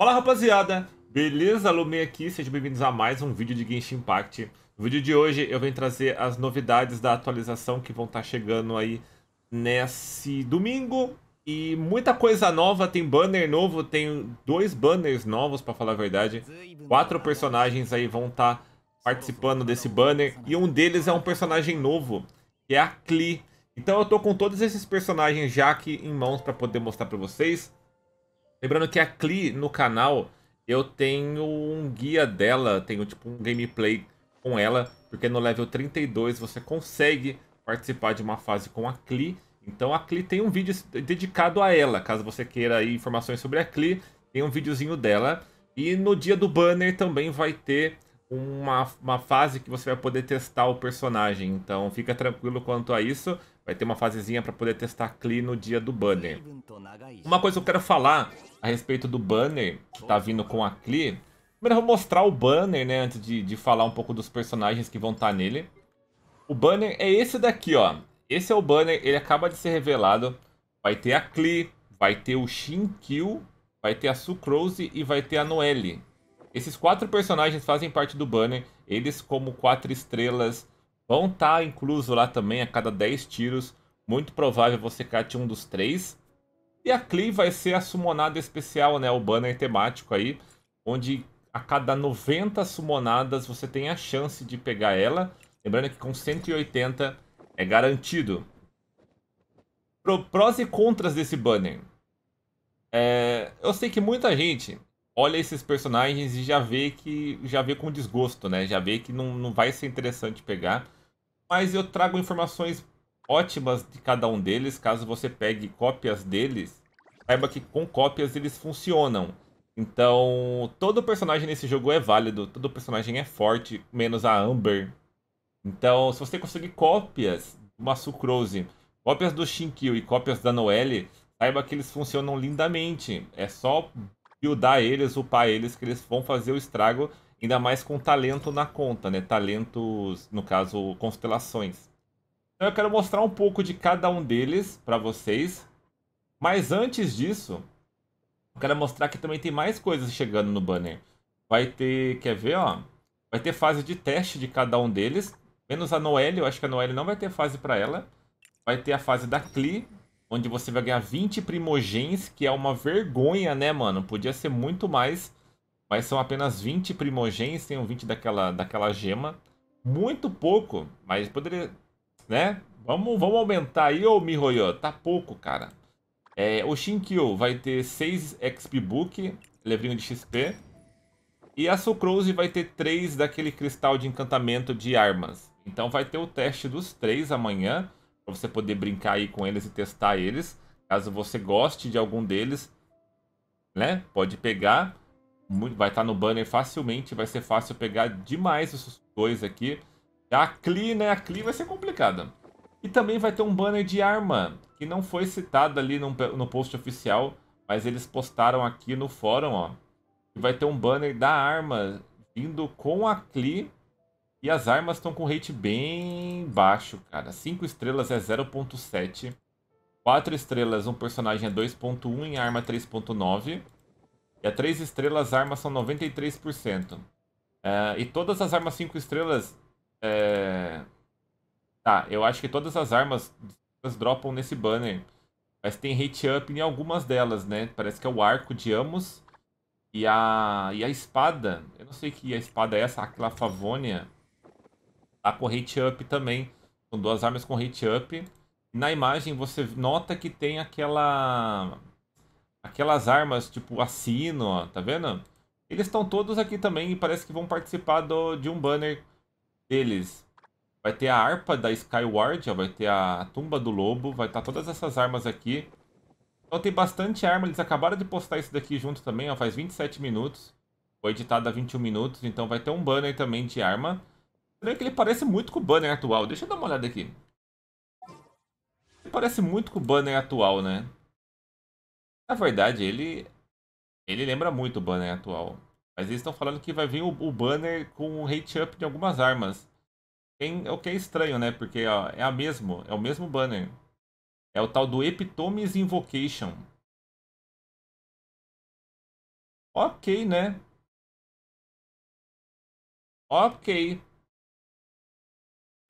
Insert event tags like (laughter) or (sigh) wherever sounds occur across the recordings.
Olá rapaziada, beleza? Lumei aqui, sejam bem-vindos a mais um vídeo de Genshin Impact. No vídeo de hoje eu venho trazer as novidades da atualização que vão estar tá chegando aí nesse domingo. E muita coisa nova, tem banner novo, tem dois banners novos para falar a verdade. Quatro personagens aí vão estar tá participando desse banner e um deles é um personagem novo, que é a Klee. Então eu tô com todos esses personagens já aqui em mãos para poder mostrar para vocês. Lembrando que a Cli no canal eu tenho um guia dela, tenho tipo um gameplay com ela, porque no level 32 você consegue participar de uma fase com a Cli. Então a Cli tem um vídeo dedicado a ela, caso você queira informações sobre a Cli, tem um videozinho dela. E no dia do banner também vai ter uma, uma fase que você vai poder testar o personagem, então fica tranquilo quanto a isso. Vai ter uma fasezinha para poder testar Klee no dia do banner. Uma coisa que eu quero falar a respeito do banner que tá vindo com a Klee. Primeiro eu vou mostrar o banner, né, antes de, de falar um pouco dos personagens que vão estar tá nele. O banner é esse daqui, ó. Esse é o banner, ele acaba de ser revelado. Vai ter a Klee, vai ter o Shinkyu, vai ter a Sucrose e vai ter a Noelle. Esses quatro personagens fazem parte do banner. Eles como quatro estrelas vão estar tá incluso lá também a cada 10 tiros. Muito provável você cate um dos três. E a Klee vai ser a summonada especial, né? O banner temático aí. Onde a cada 90 summonadas você tem a chance de pegar ela. Lembrando que com 180 é garantido. Pro, prós e contras desse banner. É, eu sei que muita gente olha esses personagens e já vê que já vê com desgosto, né? Já vê que não, não vai ser interessante pegar mas eu trago informações ótimas de cada um deles. Caso você pegue cópias deles, saiba que com cópias eles funcionam. Então, todo personagem nesse jogo é válido, todo personagem é forte, menos a Amber. Então, se você conseguir cópias do Masucrose, cópias do Shinkyu e cópias da Noelle, saiba que eles funcionam lindamente. É só buildar eles, upar eles, que eles vão fazer o estrago Ainda mais com talento na conta, né? Talentos, no caso, constelações. Então eu quero mostrar um pouco de cada um deles para vocês. Mas antes disso, eu quero mostrar que também tem mais coisas chegando no banner. Vai ter, quer ver, ó? Vai ter fase de teste de cada um deles. Menos a Noelle, eu acho que a Noelle não vai ter fase para ela. Vai ter a fase da Cli, onde você vai ganhar 20 primogens, que é uma vergonha, né, mano? Podia ser muito mais mas são apenas 20 primogênitos, tem 20 daquela, daquela gema. Muito pouco, mas poderia, né? Vamos, vamos aumentar aí, ô Mihoyo, tá pouco, cara. É, o Shinkyo vai ter 6 XP Book, livrinho de XP. E a Sucrose vai ter 3 daquele cristal de encantamento de armas. Então vai ter o teste dos 3 amanhã, para você poder brincar aí com eles e testar eles. Caso você goste de algum deles, né? Pode pegar vai estar tá no banner facilmente, vai ser fácil pegar demais esses dois aqui. A Klee, né? A Klee vai ser complicada. E também vai ter um banner de arma, que não foi citado ali no, no post oficial, mas eles postaram aqui no fórum, ó. E vai ter um banner da arma vindo com a Klee. E as armas estão com rate bem baixo, cara. 5 estrelas é 0.7. 4 estrelas, um personagem é 2.1 e arma 3.9. E a 3 estrelas, as armas são 93%. É, e todas as armas 5 estrelas. É... Tá, eu acho que todas as armas dropam nesse banner. Mas tem hate up em algumas delas, né? Parece que é o arco de Amos. E a, e a espada. Eu não sei que a espada é essa, aquela Favonia Tá com hate up também. São duas armas com hate up. Na imagem você nota que tem aquela Aquelas armas tipo assino, ó, tá vendo? Eles estão todos aqui também e parece que vão participar do, de um banner deles. Vai ter a harpa da Skyward, ó, vai ter a tumba do lobo, vai estar tá todas essas armas aqui. Então tem bastante arma, eles acabaram de postar isso daqui junto também, ó, faz 27 minutos. Foi editado há 21 minutos, então vai ter um banner também de arma. Estranho que ele parece muito com o banner atual, deixa eu dar uma olhada aqui. Ele parece muito com o banner atual, né? Na verdade, ele ele lembra muito o banner atual. Mas eles estão falando que vai vir o, o banner com o rate up de algumas armas. Tem, é, é o que é estranho, né? Porque ó, é a mesmo, é o mesmo banner. É o tal do Epitomes Invocation. Ok, né? Ok.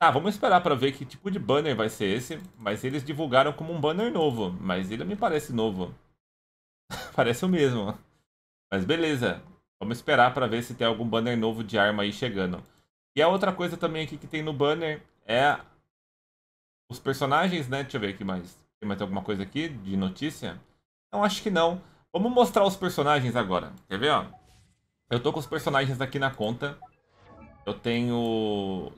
Ah, vamos esperar para ver que tipo de banner vai ser esse. Mas eles divulgaram como um banner novo. Mas ele me parece novo. (laughs) Parece o mesmo. Mas beleza. Vamos esperar para ver se tem algum banner novo de arma aí chegando. E a outra coisa também aqui que tem no banner é os personagens, né? Deixa eu ver aqui mais. Tem mais alguma coisa aqui de notícia? Não, acho que não. Vamos mostrar os personagens agora. Quer ver, ó? Eu tô com os personagens aqui na conta. Eu tenho...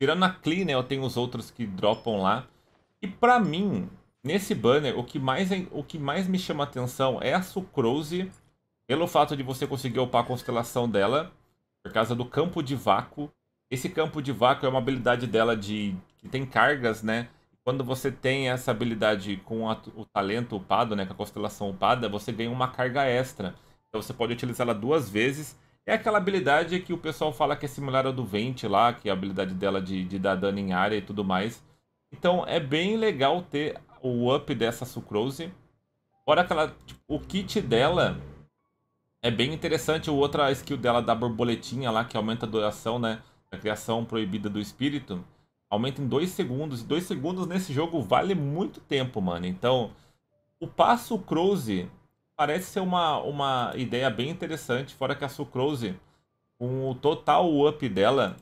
Tirando a Klee, né? Eu tenho os outros que dropam lá. E pra mim, nesse banner, o que mais, é o que mais me chama atenção é a Sucrose, pelo fato de você conseguir upar a constelação dela, por causa do campo de vácuo. Esse campo de vácuo é uma habilidade dela de que tem cargas, né? Quando você tem essa habilidade com a, o talento upado, né, com a constelação upada, você ganha uma carga extra. Então você pode utilizá-la duas vezes. É aquela habilidade que o pessoal fala que é similar ao do Vente lá, que é a habilidade dela de, de dar dano em área e tudo mais. Então é bem legal ter o up dessa sucrose. Fora aquela. Tipo, o kit dela é bem interessante. O outra skill dela da borboletinha lá, que aumenta a duração, né? a criação proibida do espírito. Aumenta em 2 segundos. E 2 segundos nesse jogo vale muito tempo, mano. Então, o passo Cruze parece ser uma, uma ideia bem interessante. Fora que a Sucrose, com o total up dela,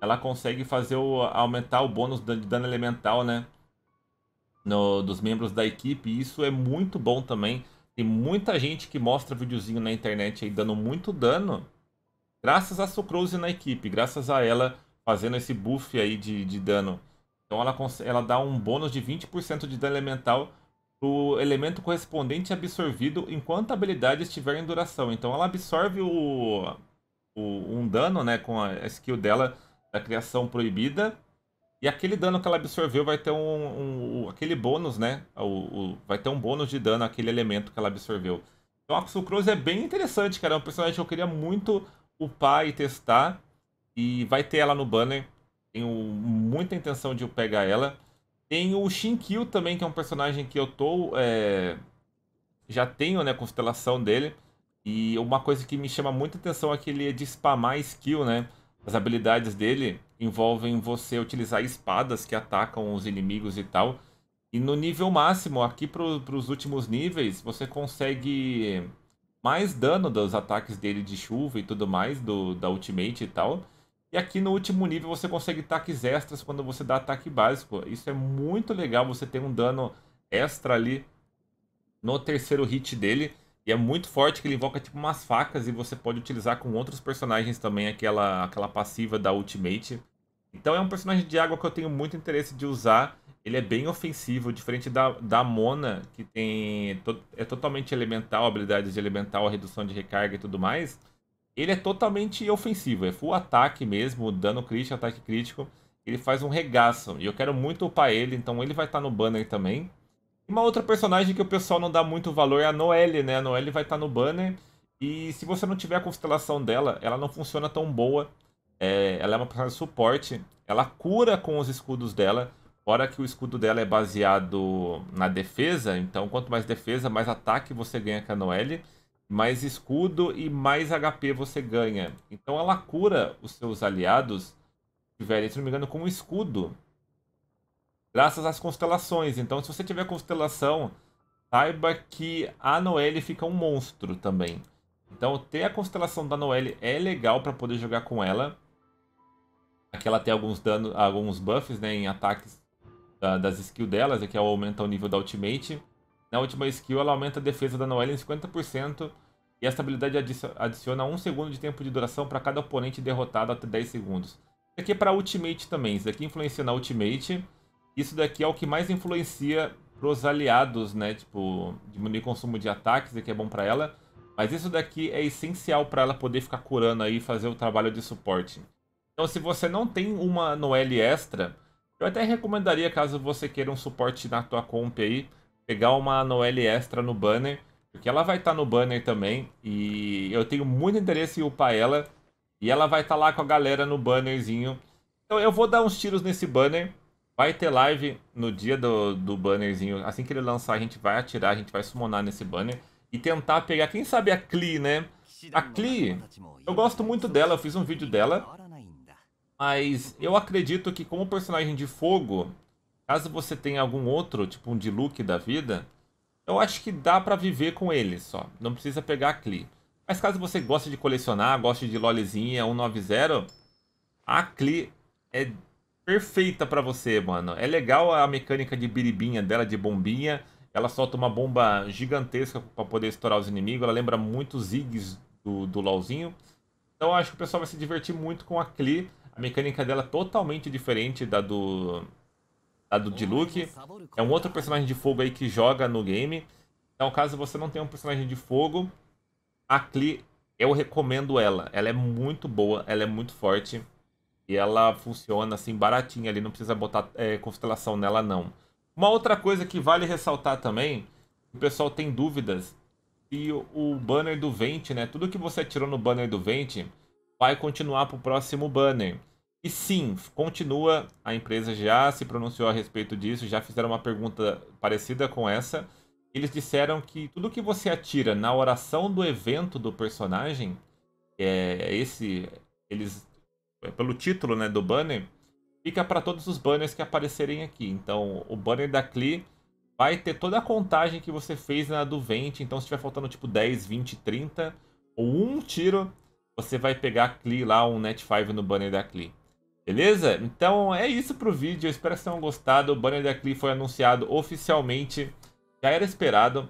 ela consegue fazer o, aumentar o bônus de dano elemental, né? no, dos membros da equipe. E isso é muito bom também. Tem muita gente que mostra videozinho na internet aí dando muito dano. Graças a Sucrose na equipe, graças a ela fazendo esse buff aí de, de dano. Então ela, ela dá um bônus de 20% de dano elemental o elemento correspondente absorvido enquanto a habilidade estiver em duração. Então ela absorve o, o um dano né, com a skill dela da criação proibida e aquele dano que ela absorveu vai ter um. um, um aquele bônus, né? O, o, vai ter um bônus de dano aquele elemento que ela absorveu. Então a Sucrose é bem interessante, cara. É um personagem que eu queria muito upar e testar. E vai ter ela no banner. Tenho muita intenção de eu pegar ela. Tem o Shinkyu também, que é um personagem que eu tô. É... Já tenho, né? Constelação dele. E uma coisa que me chama muita atenção é que ele é de spamar skill, né? As habilidades dele envolvem você utilizar espadas que atacam os inimigos e tal. E no nível máximo, aqui para os últimos níveis, você consegue mais dano dos ataques dele de chuva e tudo mais, do, da ultimate e tal. E aqui no último nível você consegue ataques extras quando você dá ataque básico. Isso é muito legal, você tem um dano extra ali no terceiro hit dele. E é muito forte que ele invoca tipo umas facas e você pode utilizar com outros personagens também aquela, aquela passiva da ultimate. Então é um personagem de água que eu tenho muito interesse de usar. Ele é bem ofensivo, diferente da, da Mona, que tem é totalmente elemental, habilidades de elemental, redução de recarga e tudo mais. Ele é totalmente ofensivo, é full ataque mesmo, dano crítico, ataque crítico. Ele faz um regaço e eu quero muito upar ele, então ele vai estar tá no banner também. Uma outra personagem que o pessoal não dá muito valor é a Noelle, né? A Noelle vai estar tá no banner. E se você não tiver a constelação dela, ela não funciona tão boa. É, ela é uma personagem de suporte. Ela cura com os escudos dela. Fora que o escudo dela é baseado na defesa. Então, quanto mais defesa, mais ataque você ganha com a Noelle. Mais escudo e mais HP você ganha. Então, ela cura os seus aliados. Se tiverem, se não me engano, com um escudo graças às constelações. Então, se você tiver constelação, saiba que a Noelle fica um monstro também. Então, ter a constelação da Noelle é legal para poder jogar com ela. Aqui ela tem alguns danos, alguns buffs né, em ataques uh, das skills delas, ela é aumenta o nível da ultimate. Na última skill, ela aumenta a defesa da Noelle em 50%. E essa habilidade adiciona 1 segundo de tempo de duração para cada oponente derrotado até 10 segundos. Isso aqui é para ultimate também. Isso aqui influencia na ultimate isso daqui é o que mais influencia pros aliados, né? Tipo, diminuir o consumo de ataques, que é bom para ela. Mas isso daqui é essencial para ela poder ficar curando aí e fazer o trabalho de suporte. Então, se você não tem uma Noelle extra, eu até recomendaria, caso você queira um suporte na tua comp aí, pegar uma Noelle extra no banner, porque ela vai estar tá no banner também, e eu tenho muito interesse em upar ela, e ela vai estar tá lá com a galera no bannerzinho. Então eu vou dar uns tiros nesse banner, Vai ter live no dia do, do bannerzinho. Assim que ele lançar, a gente vai atirar, a gente vai summonar nesse banner e tentar pegar, quem sabe, a Klee, né? A Klee, eu gosto muito dela, eu fiz um vídeo dela. Mas eu acredito que como personagem de fogo, caso você tenha algum outro, tipo um de look da vida, eu acho que dá pra viver com ele só. Não precisa pegar a Klee. Mas caso você goste de colecionar, goste de LoLzinha 190, a Klee é perfeita para você, mano. É legal a mecânica de biribinha dela, de bombinha. Ela solta uma bomba gigantesca para poder estourar os inimigos. Ela lembra muito os Ziggs do, do LoLzinho. Então acho que o pessoal vai se divertir muito com a Klee. A mecânica dela é totalmente diferente da do, da do Diluc. É um outro personagem de fogo aí que joga no game. Então caso você não tenha um personagem de fogo, a Klee eu recomendo ela. Ela é muito boa, ela é muito forte. E ela funciona assim baratinha ali, não precisa botar é, constelação nela não. Uma outra coisa que vale ressaltar também, o pessoal tem dúvidas se o banner do Vente, né? Tudo que você tirou no banner do Vente vai continuar para o próximo banner. E sim, continua, a empresa já se pronunciou a respeito disso, já fizeram uma pergunta parecida com essa. Eles disseram que tudo que você atira na oração do evento do personagem, é esse, eles é, pelo título né, do banner, fica para todos os banners que aparecerem aqui. Então, o banner da Cli vai ter toda a contagem que você fez na do Vente. Então, se estiver faltando tipo 10, 20, 30 ou um tiro, você vai pegar a Cli lá, um Net 5 no banner da Cli. Beleza? Então é isso pro vídeo, eu espero que tenham gostado. O banner da Cli foi anunciado oficialmente, já era esperado.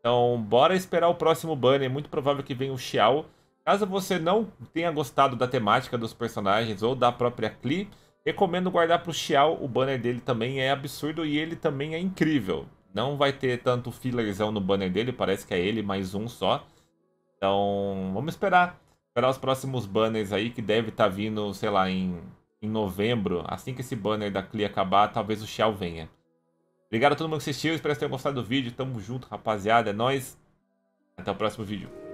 Então bora esperar o próximo banner, muito provável que venha o Xiao. Caso você não tenha gostado da temática dos personagens ou da própria Klee, recomendo guardar para o Xiao. O banner dele também é absurdo e ele também é incrível. Não vai ter tanto fillerzão no banner dele, parece que é ele mais um só. Então, vamos esperar. Esperar os próximos banners aí, que deve estar tá vindo, sei lá, em, em novembro. Assim que esse banner da Klee acabar, talvez o Xiao venha. Obrigado a todo mundo que assistiu, espero que tenham gostado do vídeo. Tamo junto, rapaziada. É nóis. Até o próximo vídeo.